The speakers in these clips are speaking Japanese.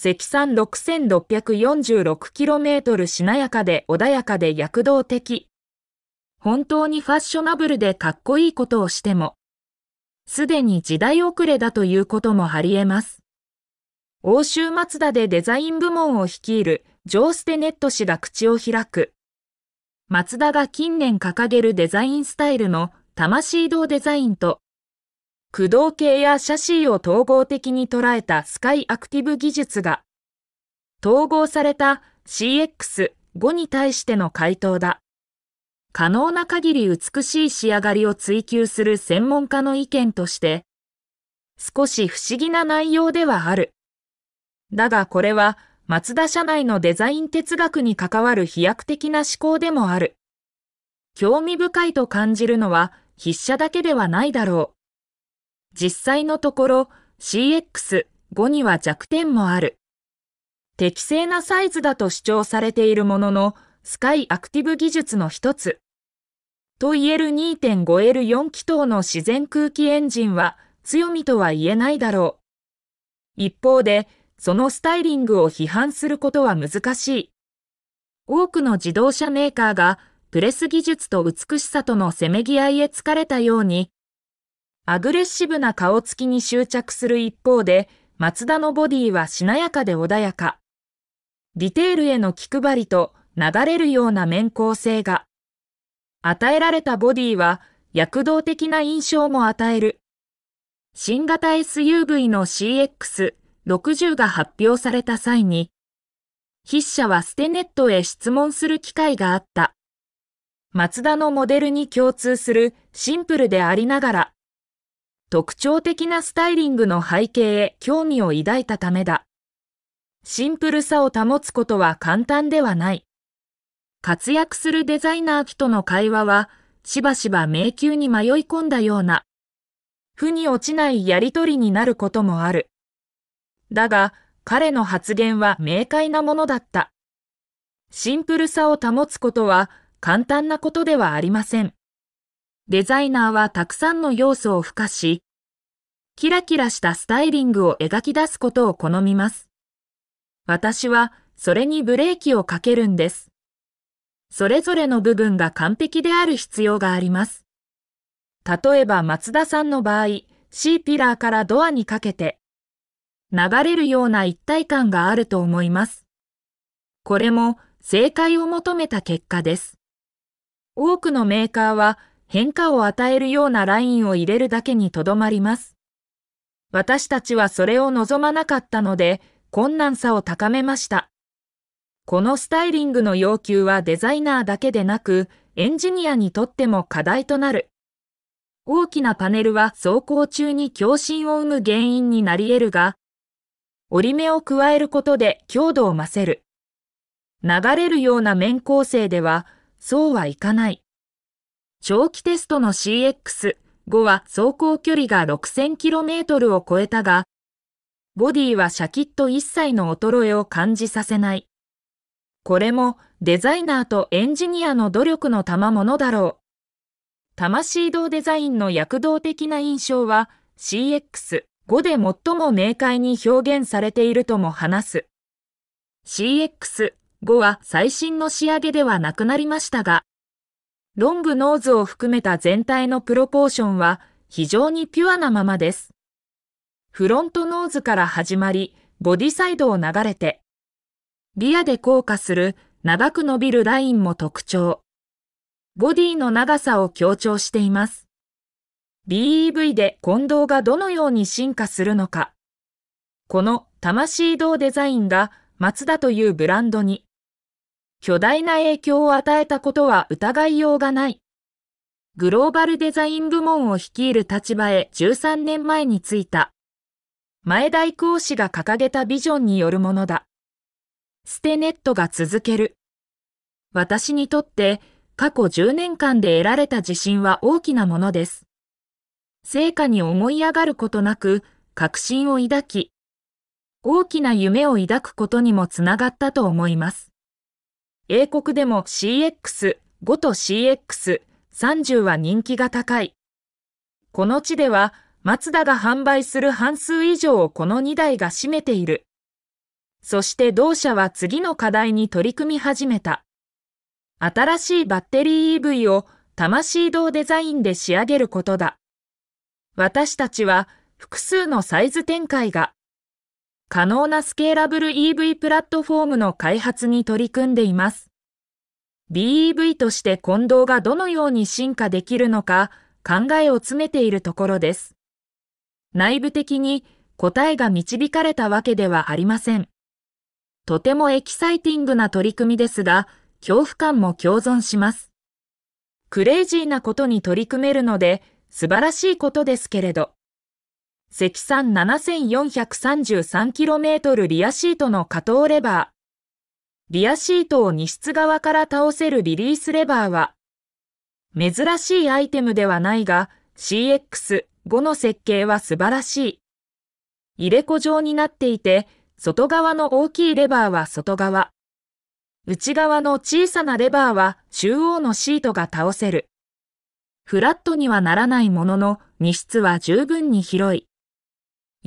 積算 6646km しなやかで穏やかで躍動的。本当にファッショナブルでかっこいいことをしても、すでに時代遅れだということもあり得ます。欧州松田でデザイン部門を率いるジョーステネット氏が口を開く。松田が近年掲げるデザインスタイルの魂道デザインと駆動系やシャシーを統合的に捉えたスカイアクティブ技術が、統合された CX5 に対しての回答だ。可能な限り美しい仕上がりを追求する専門家の意見として、少し不思議な内容ではある。だがこれは、松田社内のデザイン哲学に関わる飛躍的な思考でもある。興味深いと感じるのは筆者だけではないだろう。実際のところ CX5 には弱点もある。適正なサイズだと主張されているものの、スカイアクティブ技術の一つ。と言える 2.5L4 気筒の自然空気エンジンは強みとは言えないだろう。一方で、そのスタイリングを批判することは難しい。多くの自動車メーカーがプレス技術と美しさとのせめぎ合いへ疲れたように、アグレッシブな顔つきに執着する一方で、松田のボディはしなやかで穏やか。ディテールへの気配りと流れるような面構性が。与えられたボディは躍動的な印象も与える。新型 SUV の CX60 が発表された際に、筆者はステネットへ質問する機会があった。マツダのモデルに共通するシンプルでありながら、特徴的なスタイリングの背景へ興味を抱いたためだ。シンプルさを保つことは簡単ではない。活躍するデザイナーとの会話は、しばしば迷宮に迷い込んだような、負に落ちないやりとりになることもある。だが、彼の発言は明快なものだった。シンプルさを保つことは簡単なことではありません。デザイナーはたくさんの要素を付加し、キラキラしたスタイリングを描き出すことを好みます。私はそれにブレーキをかけるんです。それぞれの部分が完璧である必要があります。例えば松田さんの場合、C ピラーからドアにかけて、流れるような一体感があると思います。これも正解を求めた結果です。多くのメーカーは変化を与えるようなラインを入れるだけにとどまります。私たちはそれを望まなかったので、困難さを高めました。このスタイリングの要求はデザイナーだけでなく、エンジニアにとっても課題となる。大きなパネルは走行中に共振を生む原因になり得るが、折り目を加えることで強度を増せる。流れるような面構成では、そうはいかない。長期テストの CX5 は走行距離が 6000km を超えたが、ボディはシャキッと一切の衰えを感じさせない。これもデザイナーとエンジニアの努力の賜物だろう。魂道デザインの躍動的な印象は CX5 で最も明快に表現されているとも話す。CX5 は最新の仕上げではなくなりましたが、ロングノーズを含めた全体のプロポーションは非常にピュアなままです。フロントノーズから始まり、ボディサイドを流れて、リアで硬化する長く伸びるラインも特徴。ボディの長さを強調しています。BEV で混同がどのように進化するのか。この魂堂デザインがマツダというブランドに巨大な影響を与えたことは疑いようがない。グローバルデザイン部門を率いる立場へ13年前についた。前大講師が掲げたビジョンによるものだ。ステネットが続ける。私にとって過去10年間で得られた自信は大きなものです。成果に思い上がることなく確信を抱き、大きな夢を抱くことにもつながったと思います。英国でも CX5 と CX30 は人気が高い。この地では、マツダが販売する半数以上をこの2台が占めている。そして同社は次の課題に取り組み始めた。新しいバッテリー EV を魂堂デザインで仕上げることだ。私たちは複数のサイズ展開が可能なスケーラブル EV プラットフォームの開発に取り組んでいます。BEV として混同がどのように進化できるのか考えを詰めているところです。内部的に答えが導かれたわけではありません。とてもエキサイティングな取り組みですが、恐怖感も共存します。クレイジーなことに取り組めるので、素晴らしいことですけれど、積算 7433km リアシートの下等レバー。リアシートを荷室側から倒せるリリースレバーは、珍しいアイテムではないが、CX5 の設計は素晴らしい。入れ子状になっていて、外側の大きいレバーは外側。内側の小さなレバーは中央のシートが倒せる。フラットにはならないものの、荷室は十分に広い。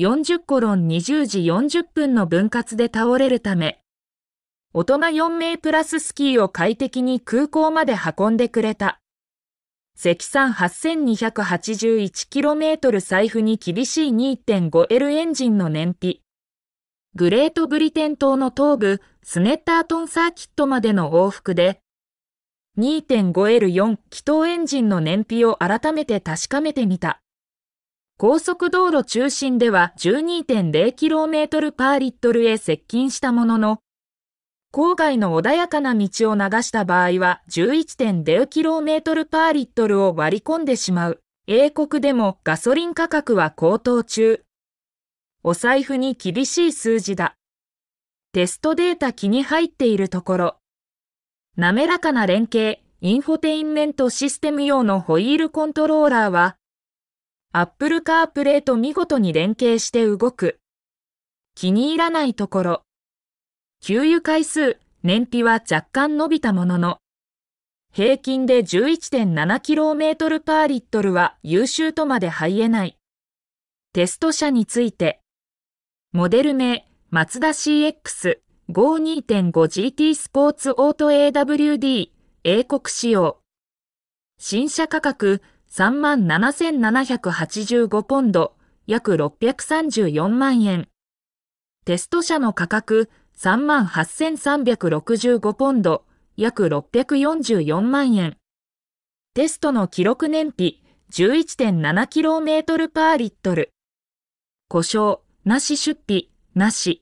40コロン20時40分の分割で倒れるため、大人4名プラススキーを快適に空港まで運んでくれた。積算 8281km 財布に厳しい 2.5L エンジンの燃費。グレートブリテン島の東部、スネッタートンサーキットまでの往復で、2.5L4 気筒エンジンの燃費を改めて確かめてみた。高速道路中心では 12.0km パーリットルへ接近したものの、郊外の穏やかな道を流した場合は 11.0km パーリットルを割り込んでしまう。英国でもガソリン価格は高騰中。お財布に厳しい数字だ。テストデータ気に入っているところ。滑らかな連携、インフォテインメントシステム用のホイールコントローラーはアップルカープレイと見事に連携して動く。気に入らないところ。給油回数、燃費は若干伸びたものの、平均で 11.7km パーリットルは優秀とまで入れない。テスト車について、モデル名、マツダ CX52.5GT スポーツオート AWD 英国仕様。新車価格37,785ポンド、約634万円。テスト車の価格38,365ポンド、約644万円。テストの記録燃費 11.7km パーリットル。故障、なし出費、なし。